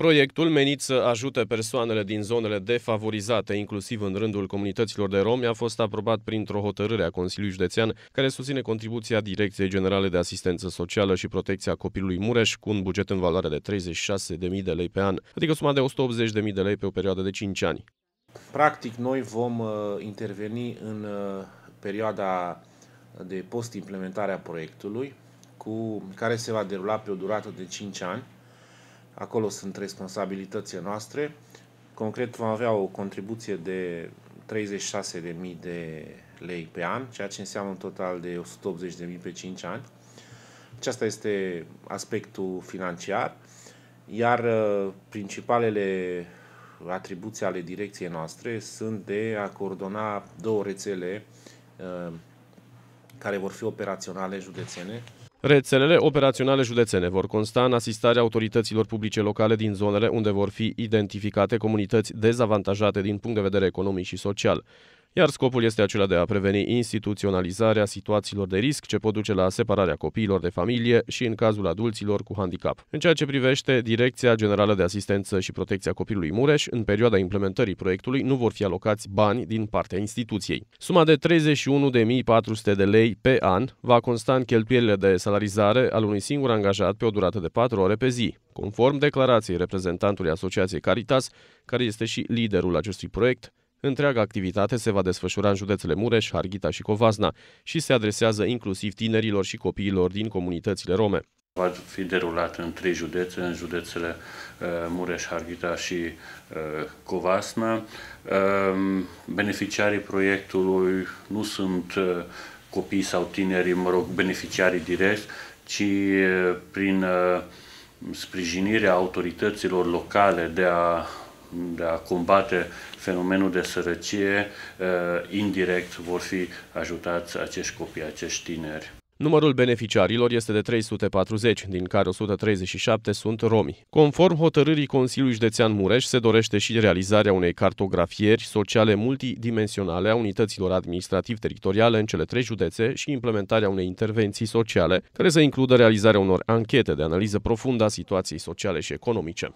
Proiectul menit să ajute persoanele din zonele defavorizate, inclusiv în rândul comunităților de romi, a fost aprobat printr-o hotărâre a Consiliului Județean, care susține contribuția Direcției Generale de Asistență Socială și Protecția Copilului Mureș cu un buget în valoare de 36.000 de lei pe an, adică suma de 180.000 de lei pe o perioadă de 5 ani. Practic, noi vom uh, interveni în uh, perioada de post-implementare a proiectului, cu, care se va derula pe o durată de 5 ani, Acolo sunt responsabilitățile noastre. Concret vom avea o contribuție de 36.000 de lei pe an, ceea ce înseamnă un total de 180.000 pe 5 ani. Aceasta este aspectul financiar, iar uh, principalele atribuții ale direcției noastre sunt de a coordona două rețele uh, care vor fi operaționale județene, Rețelele operaționale județene vor consta în asistarea autorităților publice locale din zonele unde vor fi identificate comunități dezavantajate din punct de vedere economic și social iar scopul este acela de a preveni instituționalizarea situațiilor de risc ce pot duce la separarea copiilor de familie și în cazul adulților cu handicap. În ceea ce privește Direcția Generală de Asistență și Protecția Copilului Mureș, în perioada implementării proiectului nu vor fi alocați bani din partea instituției. Suma de 31.400 de lei pe an va consta în cheltuielile de salarizare al unui singur angajat pe o durată de 4 ore pe zi, conform declarației reprezentantului Asociației Caritas, care este și liderul acestui proiect, Întreaga activitate se va desfășura în județele Mureș, Harghita și Covazna și se adresează inclusiv tinerilor și copiilor din comunitățile rome. Va fi derulat în trei județe, în județele uh, Mureș, Harghita și uh, Covasna. Um, beneficiarii proiectului nu sunt uh, copii sau tineri, mă rog, beneficiarii direct, ci prin sprijinirea autorităților locale de a de a combate fenomenul de sărăcie, eh, indirect vor fi ajutați acești copii, acești tineri. Numărul beneficiarilor este de 340, din care 137 sunt romi. Conform hotărârii Consiliului Județean Mureș, se dorește și realizarea unei cartografieri sociale multidimensionale a unităților administrativ-teritoriale în cele trei județe și implementarea unei intervenții sociale, care să includă realizarea unor anchete de analiză profundă a situației sociale și economice.